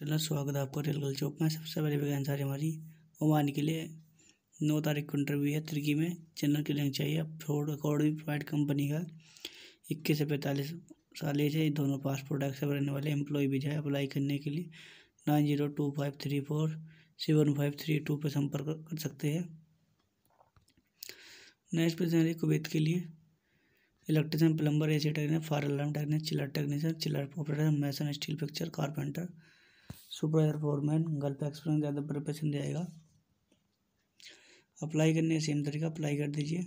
चलना स्वागत है आपका रेलगल चौक में सबसे पहले आंसर है हमारी ओमान के लिए नौ तारीख को इंटरव्यू है तुर्की में चैनल के लिंक चाहिए फोर्ड अकॉर्ड भी प्रोवाइड कंपनी का इक्कीस से पैंतालीस साल एज है दोनों पासपोर्ट एक्सेप्ट रहने वाले एम्प्लॉय भी जाए अप्लाई करने के लिए nine zero two five three four seven five three two पर संपर्क कर सकते हैं नेक्स्ट क्वेश्चन है कुवैत के लिए electrician plumber A C technician fire alarm technician chiller technician chiller operator mason steel fixer carpenter super air foreman gulf पे express ज़्यादा प्रिपरेशन पसंद अप्लाई करने सेम तरीका अप्लाई कर दीजिए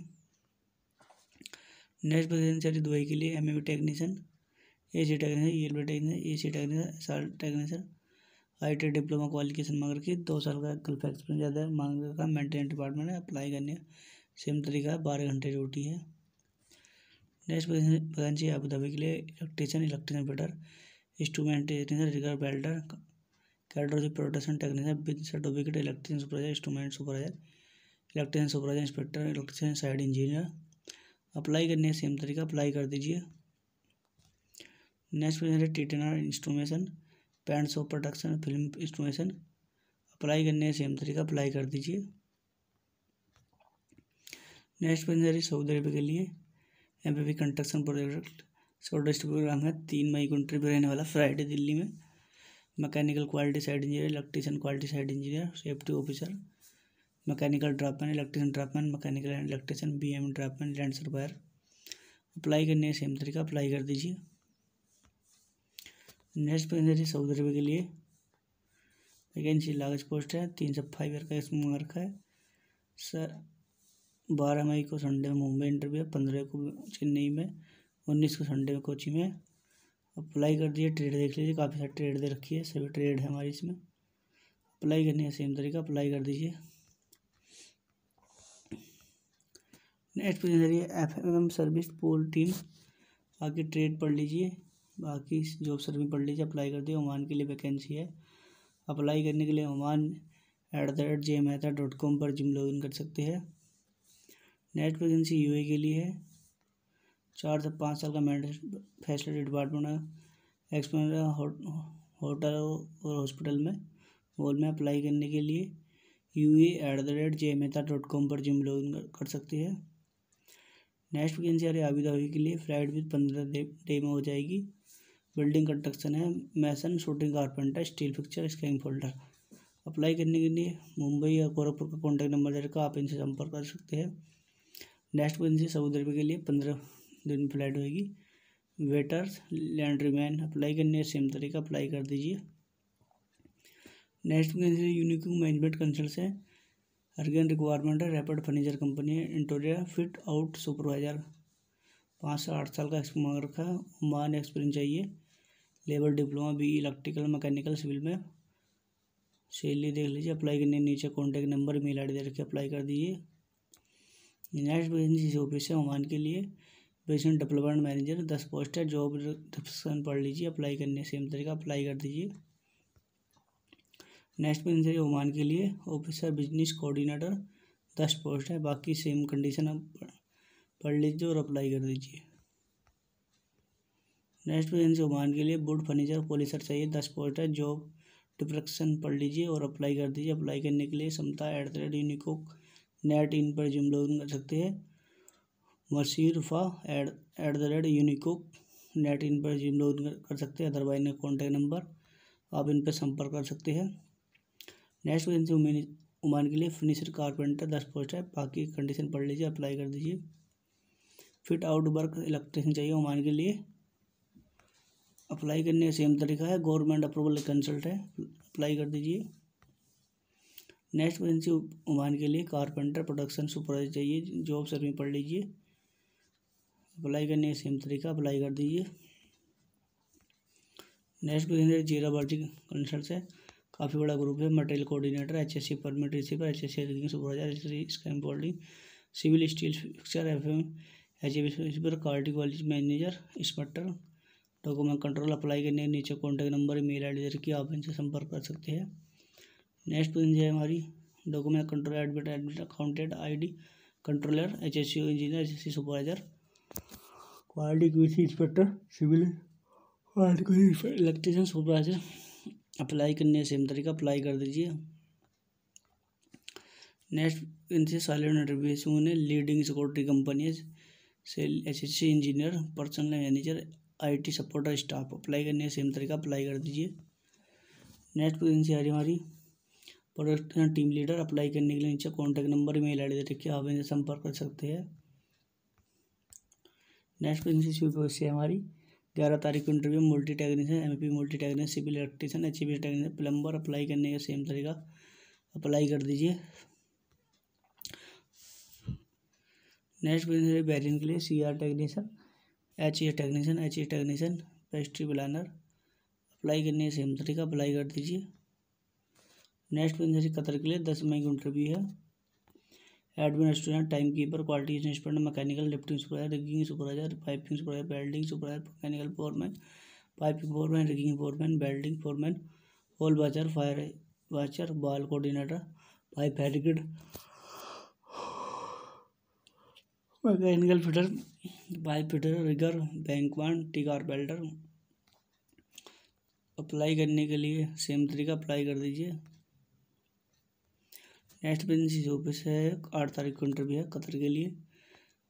नेक्स्ट पोजिशनरी दुबई के लिए M A technician A C technician E L B technician A C technician साल technician I T diploma qualification मांग रखी दो साल का गल्फ एक्सपीरियंस ज़्यादा मांग रखा मेंटेनेंस डिपार्टमेंट में अप्लाई करने सेम तरीका बारह घंटे ड्यूटी है नेक्स्ट वैकेंसी आबू धाबी के लिए electrician electrician fitter instrumentation rigger welder कैडेटोजी protection technician with certificate electrician supervisor instrument supervisor electrician supervisor inspector electrician site engineer apply करने सेम तरीका अप्लाई कर दीजिए नेक्स्ट क्वेश्चन है टीटेनर instrumentation pants of production film instrumentation apply करने same तरीका apply कर दीजिए नेक्स्ट क्वेश्चन है सऊदी अरब के लिए एम पी कंस्ट्रक्शन प्रोजेक्ट सौ डिस्ट्रीब्यूट प्रोग्राम है तीन मई को इंटरव्यू रहने वाला फ्राइडे दिल्ली में mechanical side engineer electrician quality site engineer safety officer mechanical draughtsman electrician draughtsman mechanical and electrician B M draughtsman land surveyor apply करने का सेम तरीका अप्लाई कर दीजिए नेक्स्ट जी सऊदी अरब के लिए वैकेंसी लागज पोस्ट है तीन सौ फाइव ईयर का इसमें मार्क है सर बारह मई को संडे में मुंबई इंटरव्यू है पंद्रह को चेन्नई में उन्नीस को संडे में कोची में अप्लाई कर दिए ट्रेड देख लीजिए काफ़ी सारे ट्रेड दे रखी है सभी ट्रेड है हमारी इसमें अप्लाई करने है सेम तरीका अप्लाई कर दीजिए नेक्स्ट क्वेश्चन करिए एफ एम एम सर्विस पोल टीम बाकी ट्रेड पढ़ लीजिए बाकी जॉब सर्विस पढ़ लीजिए अप्लाई कर दिए ओमान के लिए वैकेंसी है अप्लाई करने के लिए Oman at the rate J Mehta dot com पर जिम लॉगिन कर सकते हैं नेट वैकेंसी यू के लिए है चार से पाँच साल का फैसिलिटी डिपार्टमेंट हो होटल और हॉस्पिटल में और में अप्लाई करने के लिए U A at the rate J Mehta dot com पर जिम लॉग कर सकती है नेक्स्ट वैकेंसी अरे रही आबिदा हुई के लिए फ्लाइट भी पंद्रह डे में हो जाएगी बिल्डिंग कंस्ट्रक्शन है mason shooting carpenter steel fixture scaffolder apply करने के लिए मुंबई या गोरखपुर का कॉन्टैक्ट नंबर देकर आप इनसे संपर्क कर सकते हैं नेक्स्ट वैकेंसी सऊदी अरब के लिए पंद्रह दिन फ्लाइट होगी वेटर्स लैंड्रीमैन अप्लाई करने सेम तरीका अप्लाई कर दीजिए नेक्स्ट यूनिक मैनेजमेंट कंसल्ट है अर्गेन रिक्वायरमेंट है रैपिड फर्नीचर कंपनी है इंटोरिया फिट आउट सुपरवाइजर पाँच से आठ साल का एक्सपीरियंस रखा है मान एक्सपीरियंस चाहिए labour diploma B electrical mechanical civil में सैलरी देख लीजिए अप्लाई करने नीचे contact number mail I D रखे अप्लाई कर दीजिए नेक्स्ट वैकेंसी ऑफिस है ओमान के लिए प्रेजेंट डेवलपमेंट मैनेजर दस पोस्ट है जॉब डिस्क्रिप्शन पढ़ लीजिए अप्लाई करने सेम तरीका अप्लाई कर दीजिए नेक्स्ट में इंसरी ओमान के लिए ऑफिसर बिजनेस कोऑर्डिनेटर दस पोस्ट है बाकी सेम कंडीशन आप पढ़ लीजिए और अप्लाई कर दीजिए नेक्स्ट में है ओमान के लिए बुड फर्नीचर पॉलिसर चाहिए दस पोस्ट है जॉब डिप्रक्शन पढ़ लीजिए और अप्लाई कर दीजिए अप्लाई करने के लिए क्षमता at the rate Unico net in पर जुम लॉग कर सकते हैं मशीर फ़ा at the rate Unico net in पर जिम लॉग कर सकते हैं अदरवाइज कॉन्टैक्ट नंबर आप इन पर संपर्क कर सकते हैं नेक्स्ट वैकेंसी उमेन उमान के लिए फिनिशर कारपेंटर दस पोस्ट है बाकी कंडीशन पढ़ लीजिए अप्लाई कर दीजिए फिट आउट वर्क इलेक्ट्रिशियन चाहिए उमान के लिए अप्लाई करने का सेम तरीका है गवर्नमेंट अप्रूवल कंसल्ट है अप्लाई कर दीजिए नेक्स्ट वैकेंसी उमान के लिए कारपेंटर प्रोडक्शन सुपरवाइजर चाहिए जॉब सर्विंग पढ़ लीजिए अप्लाई करने का सेम तरीका अप्लाई कर दीजिए नेक्स्ट क्वेश्चन है जीरा बर्जी कंसल्ट है काफ़ी बड़ा ग्रुप है material coordinator H S C permit receiver H S C supervisor H S C scaffolding civil steel fixer F M H F receiver quality college manager inspector document control apply करने नीचे contact number mail I D आप इनसे संपर्क कर सकते हैं next question है हमारी document control admit admit accountant I D controller H S C engineer H S C supervisor quality C inspector civil electrician supervisor apply करने सेम तरीका अप्लाई कर दीजिए नेक्स्ट इनसे साइलेंट इंटरव्यू उन्हें लीडिंग सिक्योरिटी कंपनीज से C engineer personnel manager IT supporter staff apply करने same तरीका apply कर दीजिए नेक्स्ट इनसे आ रही हमारी प्रोडक्ट टीम लीडर अप्लाई करने के लिए नीचे contact number email I D रखिए आप इनसे संपर्क कर सकते हैं नेक्स्ट क्वेश्चन सी सी हमारी ग्यारह तारीख को interview multi technician M P multi technician civil electrician H technician plumber apply करने का सेम तरीका अप्लाई कर दीजिए नेक्स्ट क्वेश्चन है बैरिंग के लिए C R technician H E technician H E technician pastry planner apply करने का सेम तरीका अप्लाई कर दीजिए नेक्स्ट क्वेश्चन है कतर के लिए दस मई को इंटरव्यू है admin student time keeper quality student mechanical lifting supervisor rigging supervisor piping supervisor welding supervisor mechanical foreman piping foreman rigging foreman welding foreman hole watcher fire watcher ball coordinator pipe erector mechanical fitter pipe fitter rigger बैंकवान टिकार welder apply करने के लिए same तरीका apply कर दीजिए next vacancy जो से है आठ तारीख को इंटरव्यू है कतर के लिए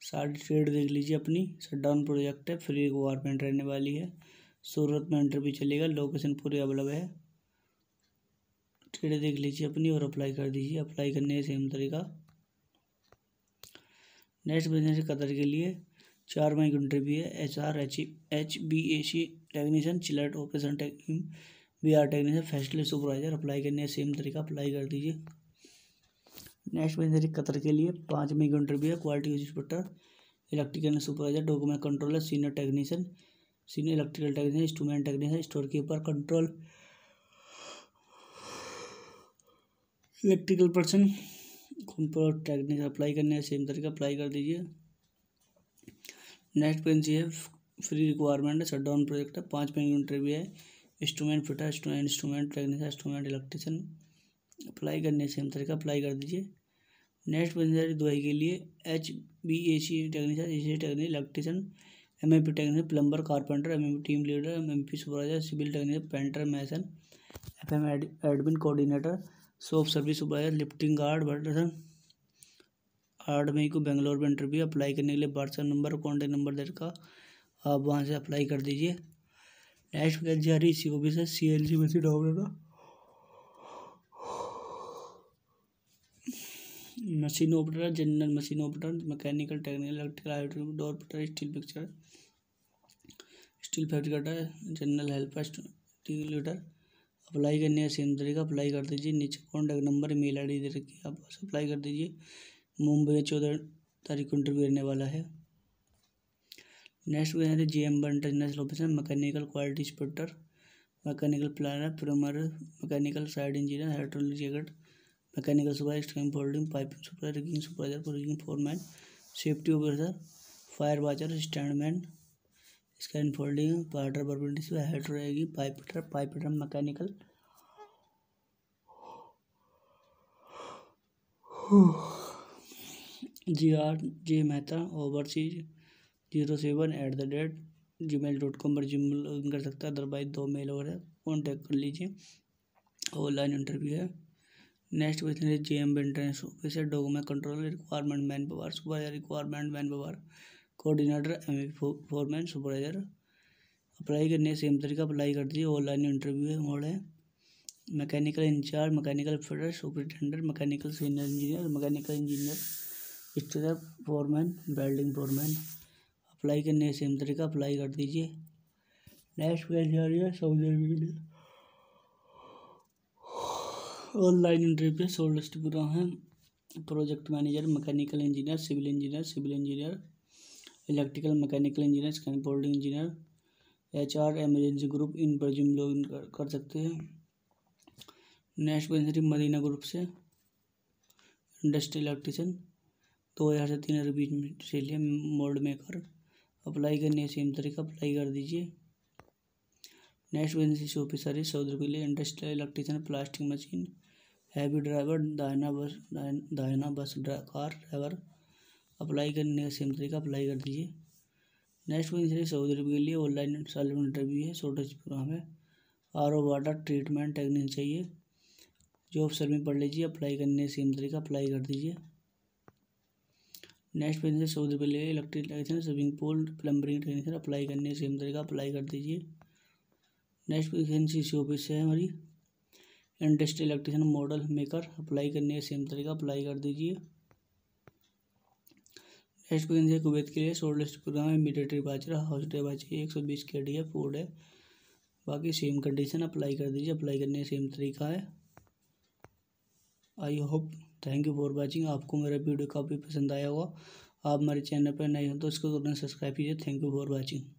सारी ट्रेड देख लीजिए अपनी शटडाउन प्रोजेक्ट है फ्री गवर्नमेंट रहने वाली है सूरत में इंटरव्यू चलेगा लोकेशन पूरी अवेलेबल है ट्रेड देख लीजिए अपनी और अप्लाई कर दीजिए अप्लाई करने का सेम तरीका नेक्स्ट बिजनेस कतर के लिए चार मई को इंटरव्यू है H R H H B A C technician chiller operation technique B R technician facility supervisor apply करने का सेम तरीका अप्लाई कर दीजिए नेक्स्ट बेंजर कतर के लिए पाँच में इंटरव्यू है quality inspector electrical supervisor document controller senior technician senior electrical technician instrument technician store keeper control electrical person पर टेक्निक अप्लाई करने है सेम तरीके अप्लाई कर दीजिए नेक्स्ट पेन है फ्री रिक्वायरमेंट है शट डाउन प्रोजेक्ट है पाँच पेन इंटरव्यू है instrument fitter instrument technician instrument electrician apply करने सेम तरीका अप्लाई कर दीजिए नेक्स्ट पंचायत दुआई के लिए H B A C technician A C technique electrician M M P technician plumber carpenter M M P team leader M M P supervisor civil technician painter mason F M admin coordinator shop service supervisor lifting guard बटरसन आठ मई को बेंगलोर में interview apply करने के लिए WhatsApp number और contact number दर का आप वहाँ से अप्लाई कर दीजिए next vacancy C O B से सी एल सी में से डॉक्टर का machine operator general machine operator mechanical technical electrical hydraulic door operator steel picture steel fabricator general helper steel apply करने का सेम तरीका अप्लाई कर दीजिए नीचे contact number mail I D दे रखी आप बस अप्लाई कर दीजिए मुंबई में चौदह तारीख को इंटरव्यू करने वाला है नेक्स्ट क्वेश्चन है G M one international officer mechanical quality inspector mechanical planner प्रमर mechanical side engineer hydraulic jacket mechanical supervisor stem folding piping supervisor rigging supervisor rigging foreman safety officer fire watcher stand man इसका folding पार्टर परपेंडिस head रहेगी pipe heater pipe heater mechanical G R J Mehta overseas zero seven eight the date G mail dot com पर जी कर सकता है otherwise दो मेल और है कॉन्टेक्ट कर लीजिए ऑनलाइन इंटरव्यू है नेक्स्ट क्वेश्चन है जे एम बेंट्रेंस office document control requirement man power supervisor requirement man power coordinator M A foreman supervisor apply करने सेम तरीका अप्लाई कर दीजिए ऑनलाइन इंटरव्यू है मोड है mechanical incharge mechanical fitter superintendent mechanical senior engineer mechanical engineer स्टेटर foreman welding foreman apply करने same तरीका apply कर दीजिए next question Saudi Arab online interview पे शॉर्ट लिस्ट पूरा है project manager mechanical engineer civil engineer civil engineer electrical mechanical engineer scaffolding engineer H R emergency group इन पर जिम लोग कर, सकते हैं नेक्स्ट वैकेंसी मदीना ग्रुप से इंडस्ट्रियल इलेक्ट्रीशियन दो हज़ार से तीन हज़ार बीच में से लिए मोल्ड मेकर अप्लाई करने सेम तरीका अप्लाई कर दीजिए नेक्स्ट वैकेंसी शॉप सर्विस सौ के लिए industrial electrician plastic machine heavy driver दायना बस दाहिना बस कार ड्राइवर अप्लाई करने का सेम तरीका अप्लाई कर दीजिए नेक्स्ट वैकेंसी सऊदी रुपये के लिए ऑनलाइन साल इंटरव्यू है शॉर्टेज प्रोग्राम है R O water treatment technique चाहिए जॉब में पढ़ लीजिए अप्लाई करने सेम तरीका अप्लाई कर दीजिए नेक्स्ट वैकेंसी सऊदी के लिए electric swimming pool plumbing technician apply करने सेम तरीका अप्लाई कर दीजिए next question C C office है हमारी industrial electrician model maker apply करने का सेम तरीका अप्लाई कर दीजिए नेक्स्ट क्वेश्चन से कुवैत के लिए शॉर्ट लिस्ट प्रोग्राम है मिलिट्री हाउस डे बाजरा एक सौ बीस के डी है फूड है बाकी सेम कंडीशन अप्लाई कर दीजिए अप्लाई करने का सेम तरीका है I hope thank you for watching आपको मेरा वीडियो काफ़ी पसंद आया होगा आप हमारे चैनल पर नए हो तो इसको तुरंत सब्सक्राइब कीजिए थैंक यू फॉर वॉचिंग